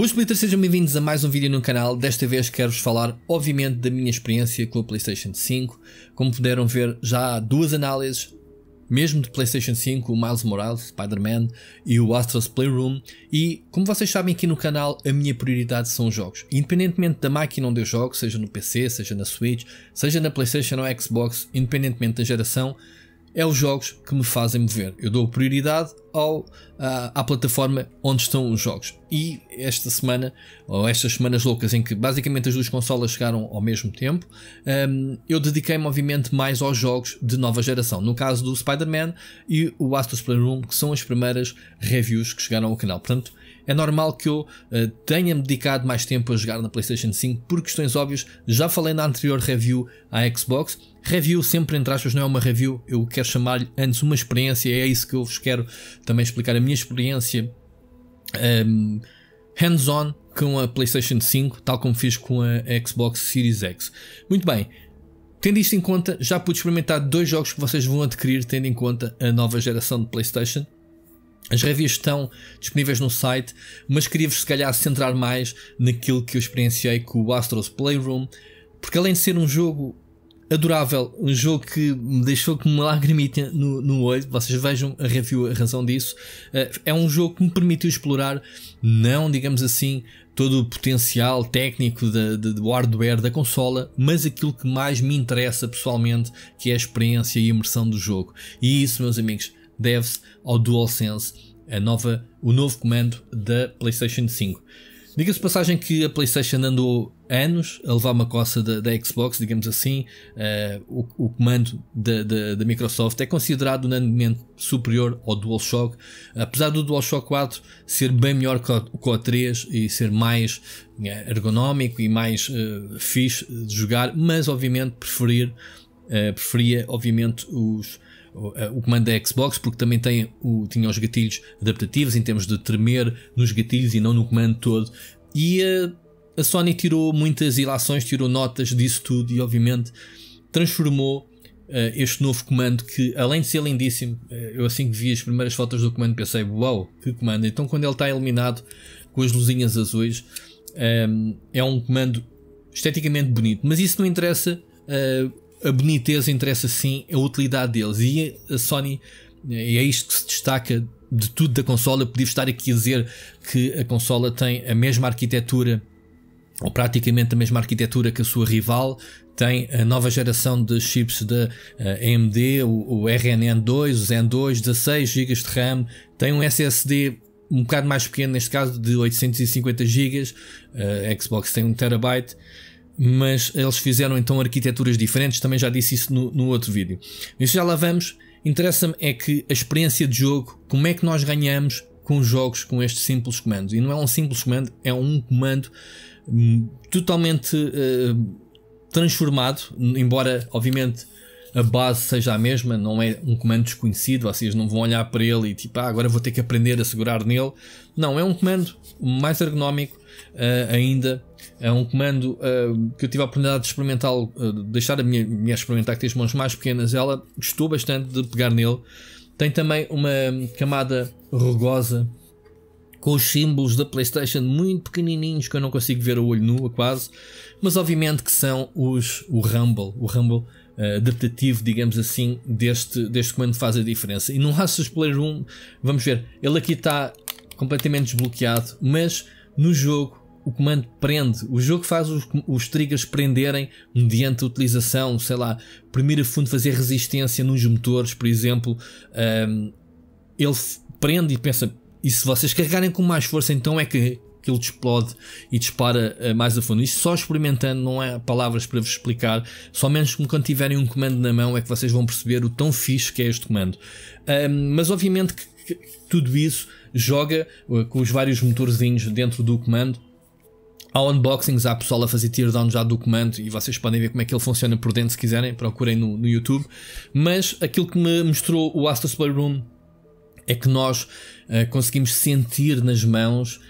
Boa Splitters, sejam bem-vindos a mais um vídeo no canal. Desta vez quero-vos falar, obviamente, da minha experiência com a PlayStation 5. Como puderam ver, já há duas análises, mesmo de PlayStation 5, o Miles Morales, Spider-Man e o Astros Playroom. E, como vocês sabem aqui no canal, a minha prioridade são os jogos. Independentemente da máquina onde eu jogo, seja no PC, seja na Switch, seja na PlayStation ou Xbox, independentemente da geração, é os jogos que me fazem mover. Eu dou prioridade ao, à, ah, à, plataforma onde estão os jogos. E esta semana, ou estas semanas loucas em que basicamente as duas consolas chegaram ao mesmo tempo, um, eu dediquei-me obviamente mais aos jogos de nova geração. No caso do Spider-Man e o Astros Playroom, que são as primeiras reviews que chegaram ao canal. Portanto, é normal que eu uh, ah, tenha me dedicado mais tempo a jogar na PlayStation 5 por questões óbvias. Já falei na anterior review à Xbox. Review sempre entre aspas não é uma review, eu quero chamar-lhe antes uma experiência, é isso que eu vos quero também explicar a minha experiência um, hands-on com a PlayStation 5, tal como fiz com a Xbox Series X. Muito bem. Tendo isto em conta, já pude experimentar dois jogos que vocês vão adquirir, tendo em conta a nova geração de PlayStation. As revistas estão disponíveis no site, mas queria-vos se calhar centrar mais naquilo que eu experienciei com o Astros Playroom, porque além de ser um jogo adorável, um jogo que me deixou com uma lagrimita no, no olho. Vocês vejam a review a razão disso. Eh, é um jogo que me permitiu explorar, não digamos assim, todo o potencial técnico de de do hardware da consola, mas aquilo que mais me interessa pessoalmente, que é a experiência e a imersão do jogo. E isso, meus amigos, deve-se ao DualSense, a nova, o novo comando da PlayStation 5. Diga-se passagem que a PlayStation andou anos a levar uma coça da, da Xbox, digamos assim. Uh, o, o, comando da, da, da, Microsoft é considerado unanimemente superior ao DualShock, apesar do DualShock 4 ser bem melhor que o, que 3 e ser mais eh, ergonómico e mais uh, fixe de jogar, mas obviamente preferir, uh, preferia obviamente os eh, o comando da Xbox, porque também tem o, tinha os gatilhos adaptativos em termos de tremer nos gatilhos e não no comando todo. E a, eh, a Sony tirou muitas ilações, tirou notas disso tudo e, obviamente, transformou uh, este novo comando que, além de ser lindíssimo, eu assim que vi as primeiras fotos do comando pensei: Uau, wow, que comando! Então, quando ele está iluminado com as luzinhas azuis, um, é um comando esteticamente bonito, mas isso não interessa. Uh, a boniteza interessa sim a utilidade deles. E a Sony, e é isto que se destaca de tudo da consola, eu podia estar aqui a dizer que a consola tem a mesma arquitetura ou praticamente a mesma arquitetura que a sua rival, tem a nova geração de chips da eh, AMD, o, o RNN2, o Zen 2, 16 GB de RAM, tem um SSD um bocado mais pequeno, neste caso de 850 GB, eh, Xbox tem 1 TB, mas eles fizeram então arquiteturas diferentes, também já disse isso no, no outro vídeo. Isso já lá vamos. Interessa-me é que a experiência de jogo, como é que nós ganhamos com jogos com estes simples comandos. E não é um simples comando, é um comando hum, totalmente uh, transformado, embora obviamente a base seja a mesma, não é um comando desconhecido, vocês não vão olhar para ele e tipo, ah, agora vou ter que aprender a segurar nele. Não, é um comando mais ergonómico uh, ainda. É um comando uh, que eu tive a oportunidade de experimentar, uh, ah, deixar a minha mulher experimentar que tem as mãos mais pequenas. Ela gostou bastante de pegar nele. Tem também uma camada rugosa com os símbolos da PlayStation muito pequenininhos que eu não consigo ver a olho nu, quase. Mas obviamente que são os o Rumble. O Rumble eh, adaptativo, digamos assim, deste, deste comando faz a diferença. E no Asus Player 1, vamos ver, ele aqui está completamente desbloqueado, mas no jogo o comando prende, o jogo faz os, os triggers prenderem mediante a utilização, sei lá, primeiro a fundo fazer resistência nos motores, por exemplo, um, ehm, ele prende e pensa, e se vocês carregarem com mais força, então é que aquilo ele explode e dispara eh, mais a fundo. Isto só experimentando, não há é palavras para vos explicar. Somente quando tiverem um comando na mão é que vocês vão perceber o tão fixe que é este comando. Um, mas obviamente que, que, tudo isso joga eh, com os vários motorzinhos dentro do comando. Há unboxings, há pessoal a fazer teardown já do comando e vocês podem ver como é que ele funciona por dentro se quiserem, procurem no, no YouTube. Mas aquilo que me mostrou o Astros Playroom é que nós uh, conseguimos sentir nas mãos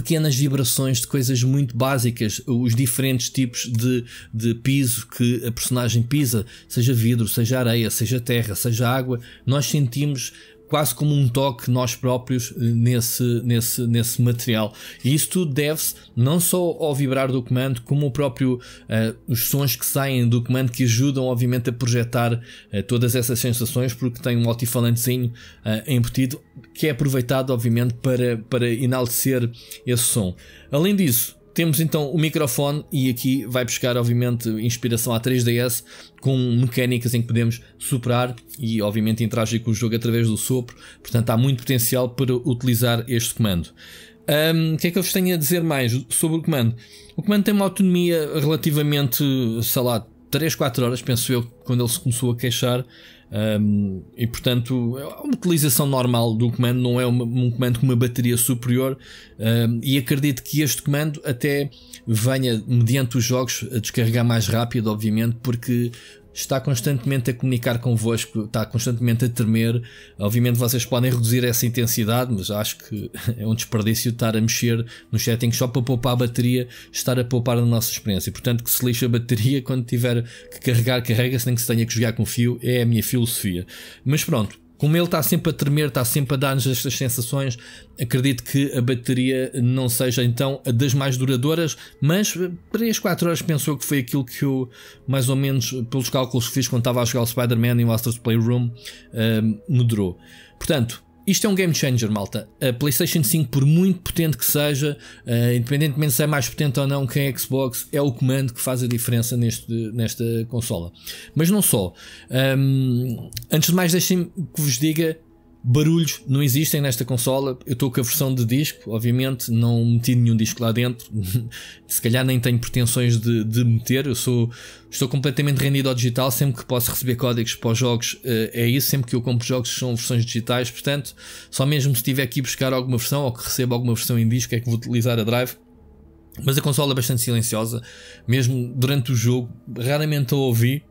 pequenas vibrações de coisas muito básicas, os diferentes tipos de, de piso que a personagem pisa, seja vidro, seja areia, seja terra, seja água, nós sentimos quase como um toque nós próprios eh, nesse, nesse, nesse material. E isso tudo deve-se não só ao vibrar do comando, como o próprio uh, os sons que saem do comando que ajudam, obviamente, a projetar uh, todas essas sensações, porque tem um altifalantezinho uh, embutido que é aproveitado, obviamente, para, para enaltecer esse som. Além disso, temos então o microfone e aqui vai buscar obviamente inspiração à 3DS com mecânicas em que podemos superar e obviamente interagir com o jogo através do sopro, portanto há muito potencial para utilizar este comando. Um, o que é que eu vos tenho a dizer mais sobre o comando? O comando tem uma autonomia relativamente, sei lá, 3, 4 horas, penso eu, quando ele se começou a queixar, um, e portanto, é a utilização normal do comando não é uma, um comando com uma bateria superior. Um, e acredito que este comando até venha, mediante os jogos, a descarregar mais rápido, obviamente, porque está constantemente a comunicar convosco, está constantemente a tremer. Obviamente vocês podem reduzir essa intensidade, mas acho que é um desperdício estar a mexer nos settings só para poupar a bateria, estar a poupar na nossa experiência. Portanto, que se lixe a bateria quando tiver que carregar, carrega, se nem que se tenha que jogar com fio, é a minha filosofia. Mas pronto. Como ele está sempre a tremer, está sempre a dar-nos estas sensações, acredito que a bateria não seja então a das mais duradouras, mas 3, 4 horas pensou que foi aquilo que eu, mais ou menos, pelos cálculos que fiz quando estava a jogar o Spider-Man em Master's Playroom, uh, eh, me durou. Portanto, isto é um game changer, malta. A PlayStation 5, por muito potente que seja, uh, independentemente se é mais potente ou não que a Xbox, é o comando que faz a diferença neste, nesta consola. Mas não só. Um, antes de mais, deixem que vos diga Barulhos não existem nesta consola. Eu estou com a versão de disco, obviamente, não meti nenhum disco lá dentro. Se calhar nem tenho pretensões de, de, meter. Eu sou, estou completamente rendido ao digital. Sempre que posso receber códigos para os jogos, eh, é isso. Sempre que eu compro jogos, são versões digitais. Portanto, só mesmo se tiver aqui ir buscar alguma versão ou que receba alguma versão em disco, é que vou utilizar a drive. Mas a consola é bastante silenciosa, mesmo durante o jogo, raramente a ouvi.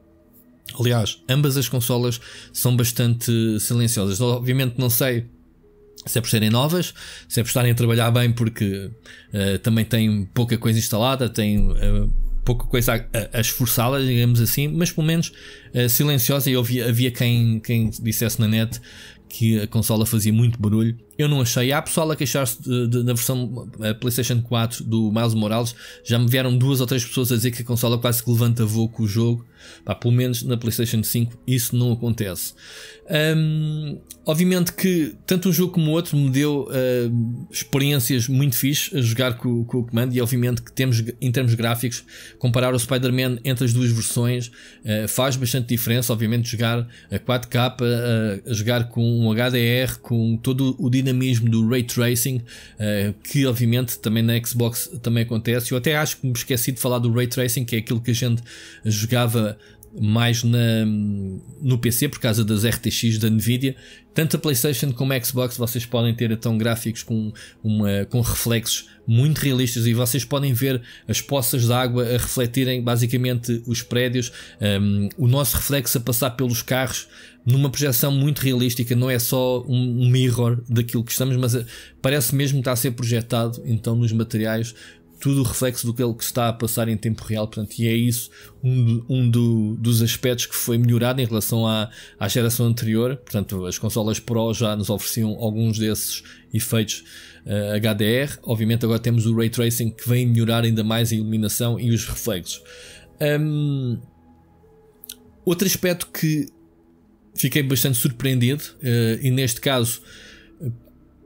Aliás, ambas as consolas são bastante silenciosas. Obviamente não sei se é por serem novas, se é por estarem a trabalhar bem porque uh, também têm pouca coisa instalada, têm uh, pouca coisa a, a esforçá-las, digamos assim, mas pelo menos uh, silenciosa e havia, havia quem, quem dissesse na net que a consola fazia muito barulho. Eu não achei. Há pessoal a queixar-se da versão eh, PlayStation 4 do Miles Morales. Já me vieram duas ou três pessoas a dizer que a consola quase que levanta voo com o jogo. Pá, pelo menos na PlayStation 5 isso não acontece. Um, obviamente que tanto um jogo como o outro me deu uh, experiências muito fixe a jogar com, com o comando. E obviamente que temos, em termos gráficos, comparar o Spider-Man entre as duas versões uh, faz bastante diferença. Obviamente, jogar a 4K, uh, ah, a jogar com um HDR com todo o dinamismo do ray tracing, eh, que obviamente também na Xbox também acontece. Eu até acho que me esqueci de falar do ray tracing, que é aquilo que a gente jogava mais na, no PC por causa das RTX da Nvidia. Tanto a PlayStation como a Xbox vocês podem ter então gráficos com, uma, com reflexos muito realistas e vocês podem ver as poças de água a refletirem basicamente os prédios, um, ehm, o nosso reflexo a passar pelos carros, numa projeção muito realística, não é só um, mirror daquilo que estamos, mas eh, parece mesmo estar a ser projetado então nos materiais tudo o reflexo do que ele está a passar em tempo real, portanto, e é isso um, um do, dos aspectos que foi melhorado em relação à, à geração anterior. Portanto, as consolas Pro já nos ofereciam alguns desses efeitos uh, eh, HDR. Obviamente, agora temos o ray tracing que vem melhorar ainda mais a iluminação e os reflexos. Um, outro aspecto que fiquei bastante surpreendido uh, e neste caso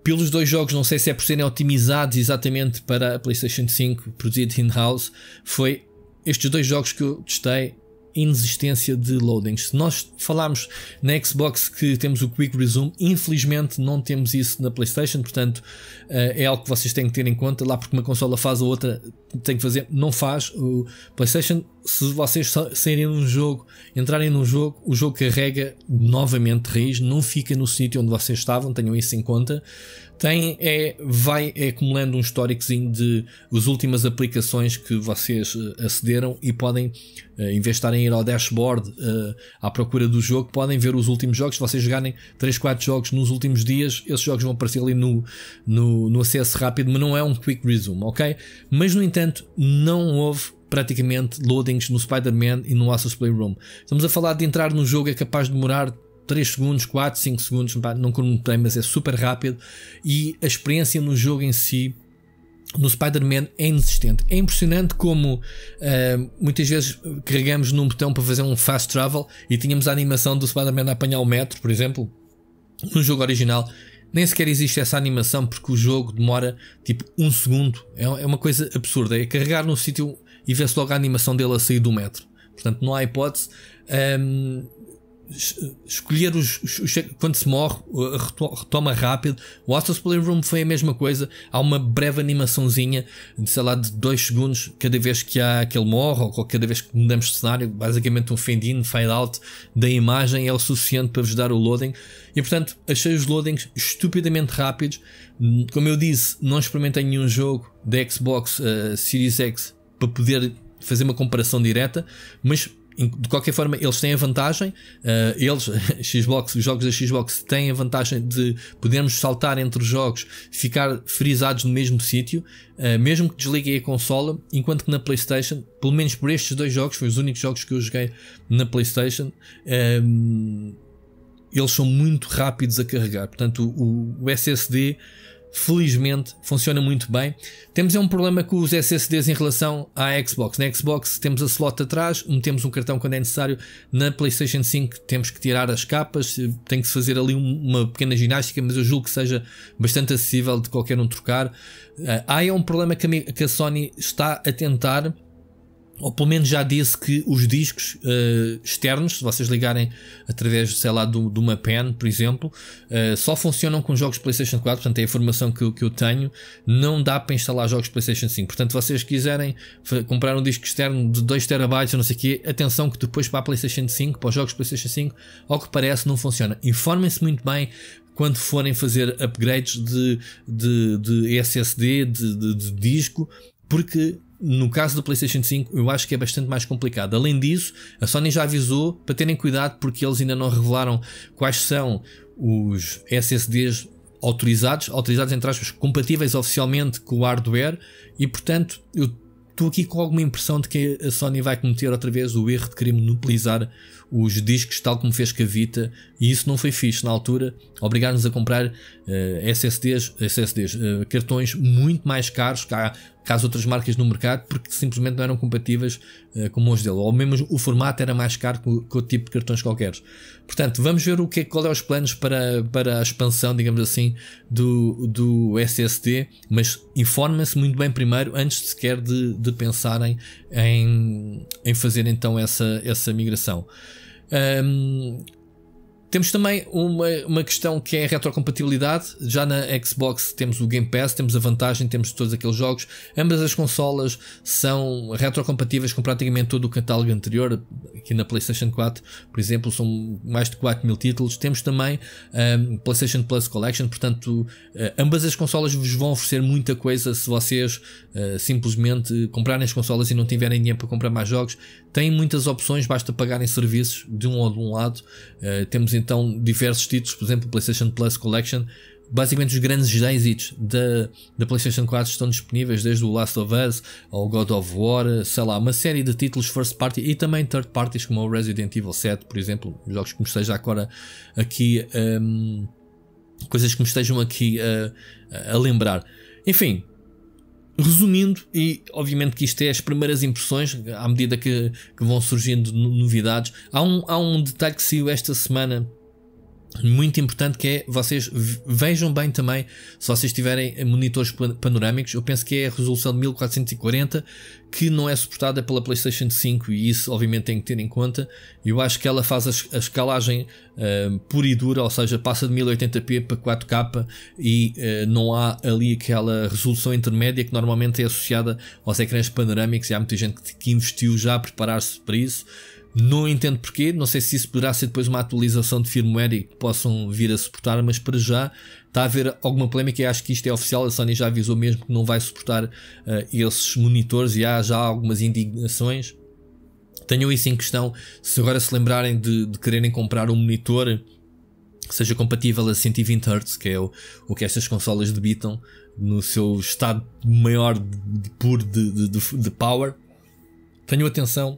pelos dois jogos, não sei se é por serem otimizados exatamente para a PlayStation 5, produzido in-house, foi estes dois jogos que eu testei inexistência de loadings. Se nós falarmos na Xbox que temos o Quick Resume, infelizmente não temos isso na PlayStation, portanto eh, é algo que vocês têm que ter em conta. Lá porque uma consola faz, a outra tem que fazer, não faz. O PlayStation, se vocês saírem num jogo, entrarem num jogo, o jogo carrega novamente raiz, não fica no sítio onde vocês estavam, tenham isso em conta tem é, vai acumulando um históricozinho de as últimas aplicações que vocês eh, acederam e podem, eh, em vez de estarem a ir ao dashboard eh, à procura do jogo, podem ver os últimos jogos. Se vocês jogarem 3, 4 jogos nos últimos dias, esses jogos vão aparecer ali no, no, no acesso rápido, mas não é um quick resume, ok? Mas no entanto, não houve praticamente loadings no Spider-Man e no Asus Playroom. Estamos a falar de entrar no jogo é capaz de demorar 3 segundos, 4, 5 segundos, não cronotei, mas é super rápido. E a experiência no jogo em si, no Spider-Man, é inexistente. É impressionante como uh, muitas vezes carregamos num botão para fazer um fast travel e tínhamos a animação do Spider-Man a apanhar o metro, por exemplo, no jogo original. Nem sequer existe essa animação porque o jogo demora tipo um segundo. É, é uma coisa absurda. É carregar num sítio e ver-se logo a animação dele a sair do metro. Portanto, não há hipótese. Um, ehm, escolher os, os, os, quando se morre, retoma rápido. O Astros Playroom foi a mesma coisa. Há uma breve animaçãozinha, de, sei lá, de 2 segundos cada vez que há aquele morre ou cada vez que mudamos de cenário. Basicamente, um fade in, fade out da imagem é o suficiente para vos dar o loading. E portanto, achei os loadings estupidamente rápidos. Como eu disse, não experimentei nenhum jogo da Xbox uh, Series X para poder fazer uma comparação direta, mas de qualquer forma, eles têm a vantagem, uh, eles, Xbox, os jogos da Xbox têm a vantagem de podermos saltar entre os jogos, ficar frisados no mesmo sítio, uh, mesmo que desliguem a consola, enquanto que na PlayStation, pelo menos por estes dois jogos, foi os únicos jogos que eu joguei na PlayStation, um, ehm, eles são muito rápidos a carregar. Portanto, o, o SSD felizmente funciona muito bem. Temos é um problema com os SSDs em relação à Xbox. Na Xbox temos a slot atrás, metemos um cartão quando é necessário. Na PlayStation 5 temos que tirar as capas, tem que se fazer ali uma pequena ginástica, mas eu julgo que seja bastante acessível de qualquer um trocar. Há ah, é um problema que a Sony está a tentar ou pelo menos já disse que os discos uh, externos, se vocês ligarem através, sei lá, de uma pen, por exemplo, uh, só funcionam com jogos PlayStation 4, portanto é a informação que eu, que eu tenho, não dá para instalar jogos PlayStation 5. Portanto, se vocês quiserem comprar um disco externo de 2TB, não sei o quê, atenção que depois para a PlayStation 5, para os jogos PlayStation 5, ao que parece, não funciona. Informem-se muito bem quando forem fazer upgrades de, de, de SSD, de, de, de disco, porque no caso do PlayStation 5, eu acho que é bastante mais complicado. Além disso, a Sony já avisou para terem cuidado porque eles ainda não revelaram quais são os SSDs autorizados, autorizados entre aspas, compatíveis oficialmente com o hardware e portanto eu estou aqui com alguma impressão de que a Sony vai cometer outra vez o erro de querer monopolizar os discos tal como fez com a Vita e isso não foi fixe na altura, obrigar-nos a comprar uh, eh, SSDs, SSDs uh, eh, cartões muito mais caros, que há com as outras marcas no mercado porque simplesmente não eram compatíveis uh, com os dele, ou mesmo o formato era mais caro que o, que o tipo de cartões qualquer. Portanto, vamos ver o que é, qual é os planos para, para a expansão, digamos assim, do, do SSD, mas informem-se muito bem primeiro antes sequer de, de pensarem em, em fazer então essa, essa migração. Um, temos também uma, uma questão que é a retrocompatibilidade. Já na Xbox temos o Game Pass, temos a vantagem, temos todos aqueles jogos. Ambas as consolas são retrocompatíveis com praticamente todo o catálogo anterior. Aqui na PlayStation 4, por exemplo, são mais de 4 mil títulos. Temos também um, PlayStation Plus Collection, portanto, eh, ambas as consolas vos vão oferecer muita coisa se vocês uh, simplesmente comprarem as consolas e não tiverem dinheiro para comprar mais jogos. Tem muitas opções, basta pagar em serviços de um ou de um lado. Uh, temos então diversos títulos, por exemplo, o PlayStation Plus Collection. Basicamente, os grandes êxitos da, da PlayStation 4 estão disponíveis, desde o Last of Us ao God of War, sei lá, uma série de títulos first party e também third parties, como o Resident Evil 7, por exemplo, jogos que me estejam agora aqui. Um, ehm, coisas que me estejam aqui eh, a lembrar. Enfim, Resumindo, e obviamente que isto é as primeiras impressões, à medida que, que vão surgindo novidades, há um, há um detalhe que saiu esta semana muito importante que é vocês vejam bem também se vocês tiverem eh, monitores panorâmicos eu penso que é a resolução de 1440 que não é suportada pela PlayStation 5 e isso obviamente tem que ter em conta eu acho que ela faz a escalagem uh, pura e dura, ou seja, passa de 1080p para 4K e uh, não há ali aquela resolução intermédia que normalmente é associada aos ecrãs panorâmicos e há muita gente que, que investiu já a preparar-se para isso não entendo porquê, não sei se isso poderá ser depois uma atualização de firmware e que possam vir a suportar, mas para já está a haver alguma polémica e acho que isto é oficial. A Sony já avisou mesmo que não vai suportar uh, esses monitores e há já algumas indignações. Tenham isso em questão. Se agora se lembrarem de, de quererem comprar um monitor que seja compatível a 120 Hz, que é o, o que estas consolas debitam, no seu estado maior de, de de, de, de power, tenham atenção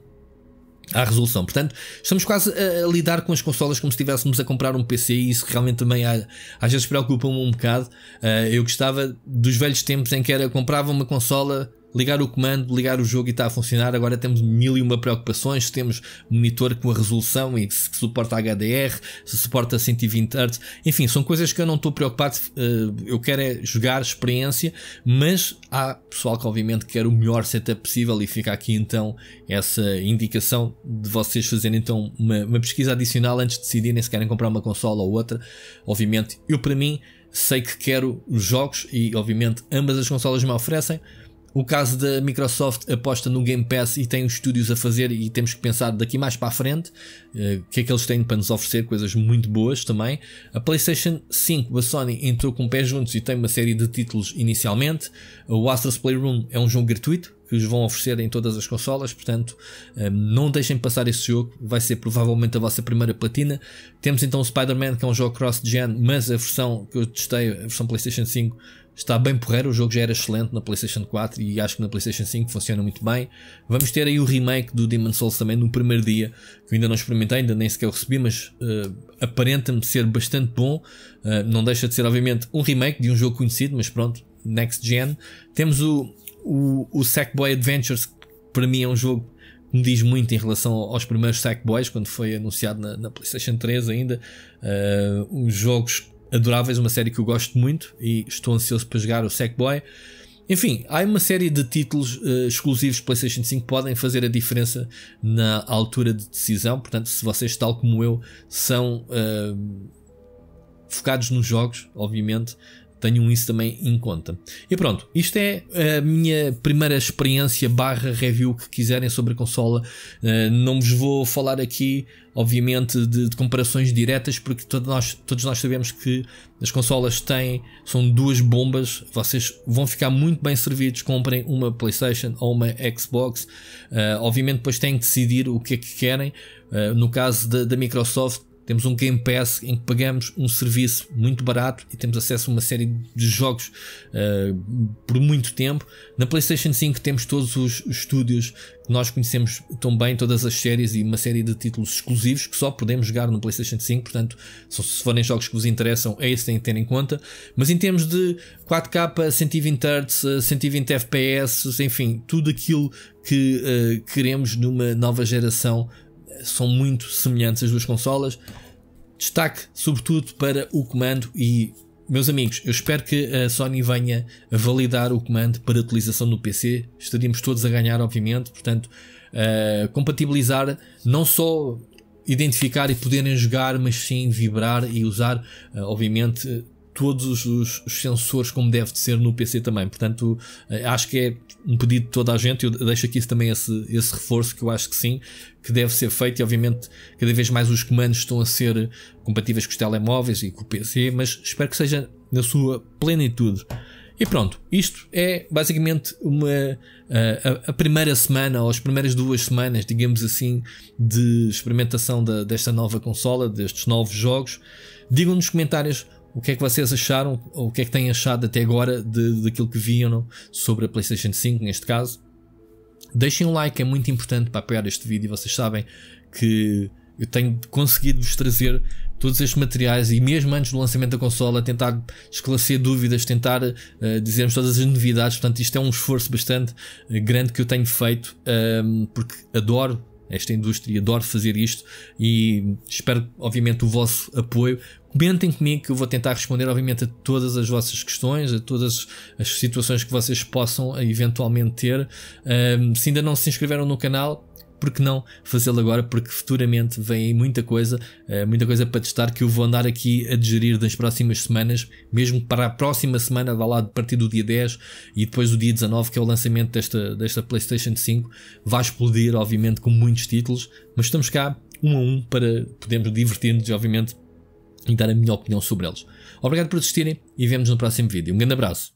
à resolução. Portanto, estamos quase a, lidar com as consolas como se estivéssemos a comprar um PC e isso realmente também há, às vezes preocupa-me um bocado. Uh, eu gostava dos velhos tempos em que era comprava uma consola ligar o comando, ligar o jogo e está a funcionar. Agora temos mil e uma preocupações. Temos monitor com a resolução e se suporta HDR, se suporta 120 Hz. Enfim, são coisas que eu não estou preocupado. Eh, eu quero é jogar experiência, mas há pessoal que obviamente quer o melhor setup possível e fica aqui então essa indicação de vocês fazerem então uma, uma pesquisa adicional antes de decidirem se querem comprar uma consola ou outra. Obviamente, eu para mim sei que quero os jogos e obviamente ambas as consolas me oferecem. O caso da Microsoft aposta no Game Pass e tem os estúdios a fazer e temos que pensar daqui mais para a frente eh, o uh, que é que eles têm para nos oferecer, coisas muito boas também. A PlayStation 5, a Sony entrou com pés juntos e tem uma série de títulos inicialmente. O Astro's Playroom é um jogo gratuito que os vão oferecer em todas as consolas, portanto eh, não deixem passar esse jogo, vai ser provavelmente a vossa primeira platina. Temos então o Spider-Man, que é um jogo cross-gen, mas a versão que eu testei, a versão PlayStation 5, Está bem porreiro, o jogo já era excelente na PlayStation 4 e acho que na PlayStation 5 funciona muito bem. Vamos ter aí o remake do Demon Souls também no primeiro dia, que eu ainda não experimentei, ainda nem sequer o recebi, mas uh, aparenta-me ser bastante bom. Uh, não deixa de ser, obviamente, um remake de um jogo conhecido, mas pronto, next gen. Temos o, o, o Sackboy Adventures, que para mim é um jogo me diz muito em relação aos primeiros Sackboys, quando foi anunciado na, na PlayStation 3 ainda. Uh, os jogos adoráveis, uma série que eu gosto muito e estou ansioso para jogar o Sackboy. Enfim, há uma série de títulos uh, exclusivos PlayStation 5 que podem fazer a diferença na altura de decisão. Portanto, se vocês, tal como eu, são uh, focados nos jogos, obviamente, tenham isso também em conta. E pronto, isto é a minha primeira experiência barra review que quiserem sobre a consola. Eh, não vos vou falar aqui, obviamente, de, de comparações diretas, porque todos nós, todos nós sabemos que as consolas têm, são duas bombas, vocês vão ficar muito bem servidos, comprem uma PlayStation ou uma Xbox. Eh, obviamente depois têm que decidir o que é que querem. Eh, no caso da, da Microsoft, temos um Game Pass em que pagamos um serviço muito barato e temos acesso a uma série de jogos uh, por muito tempo. Na PlayStation 5 temos todos os estúdios que nós conhecemos tão bem, todas as séries e uma série de títulos exclusivos que só podemos jogar no PlayStation 5. Portanto, se forem jogos que vos interessam, é isso que têm que ter em conta. Mas em termos de 4K, 120 Hz, 120 FPS, enfim, tudo aquilo que uh, queremos numa nova geração são muito semelhantes as duas consolas. Destaque sobretudo para o comando e meus amigos, eu espero que a Sony venha validar o comando para utilização no PC. Estaríamos todos a ganhar, obviamente. Portanto, uh, compatibilizar não só identificar e poderem jogar, mas sim vibrar e usar, uh, obviamente, todos os, os, sensores como deve de ser no PC também. Portanto, eh, acho que é um pedido de toda a gente. Eu deixo aqui também esse, esse reforço que eu acho que sim, que deve ser feito. E obviamente, cada vez mais os comandos estão a ser compatíveis com os telemóveis e com o PC, mas espero que seja na sua plenitude. E pronto, isto é basicamente uma, eh, a, a, primeira semana ou as primeiras duas semanas, digamos assim, de experimentação da, desta nova consola, destes novos jogos. Digam nos comentários o que é que vocês acharam, ou o que é que têm achado até agora de, daquilo que viam sobre a PlayStation 5, neste caso. Deixem um like, é muito importante para apoiar este vídeo. Vocês sabem que eu tenho conseguido vos trazer todos estes materiais e mesmo antes do lançamento da consola tentar esclarecer dúvidas, tentar uh, eh, dizermos todas as novidades, portanto isto é um esforço bastante eh, grande que eu tenho feito um, ehm, porque adoro esta indústria adora fazer isto e espero, obviamente, o vosso apoio. Comentem comigo que eu vou tentar responder, obviamente, a todas as vossas questões, a todas as situações que vocês possam eventualmente ter. Um, se ainda não se inscreveram no canal, por que não fazê-lo agora? Porque futuramente vem muita coisa, eh, muita coisa para testar que eu vou andar aqui a digerir nas próximas semanas, mesmo para a próxima semana, vá lá a partir do dia 10 e depois do dia 19, que é o lançamento desta, desta PlayStation 5, vai explodir, obviamente, com muitos títulos, mas estamos cá um a um para podermos divertir-nos, obviamente, e dar a minha opinião sobre eles. Obrigado por assistirem e vemos no próximo vídeo. Um grande abraço.